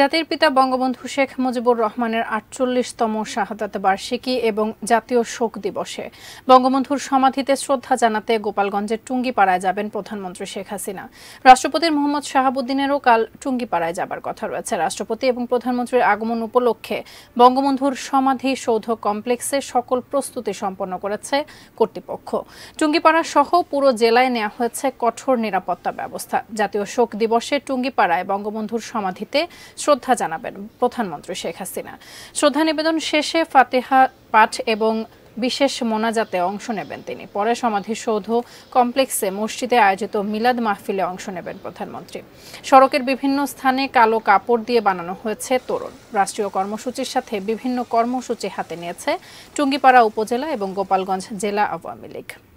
জাতির পিতা বঙ্গবন্ধু শেখ মুজিবুর রহমানের আটচল্লিশতম শাহাদাত বার্ষিকী এবং জাতীয় শোক দিবসে বঙ্গবন্ধুর সমাধিতে শ্রদ্ধা জানাতে গোপালগঞ্জের টুঙ্গিপাড়ায় যাবেন প্রধানমন্ত্রী শেখ হাসিনা রাষ্ট্রপতি মোহাম্মদ শাহাবুদ্দিনেরও কাল টুঙ্গিপাড়ায় যাবার কথা রয়েছে রাষ্ট্রপতি এবং প্রধানমন্ত্রীর আগমন উপলক্ষে বঙ্গবন্ধুর সমাধি সৌধ কমপ্লেক্সে সকল প্রস্তুতি সম্পন্ন করেছে কর্তৃপক্ষ টুঙ্গিপাড়া সহ পুরো জেলায় নেওয়া হয়েছে কঠোর নিরাপত্তা ব্যবস্থা জাতীয় শোক দিবসে টুঙ্গিপাড়ায় বঙ্গবন্ধুর সমাধিতে শ্রদ্ধা জানাবেন প্রধানমন্ত্রী শেখ হাসিনা শ্রদ্ধা নিবেদন শেষে ফাতেহা পাঠ এবং বিশেষ মোনাজাতে অংশ নেবেন তিনি পরে সমাধিসৌধ কমপ্লেক্সে মসজিদে আয়োজিত মিলাদ মাহফিলে অংশ নেবেন প্রধানমন্ত্রী সড়কের বিভিন্ন স্থানে কালো কাপড় দিয়ে বানানো হয়েছে তোরণ রাষ্ট্রীয় কর্মসূচির সাথে বিভিন্ন কর্মসূচি হাতে নিয়েছে টুঙ্গিপাড়া উপজেলা এবং গোপালগঞ্জ জেলা আওয়ামী লীগ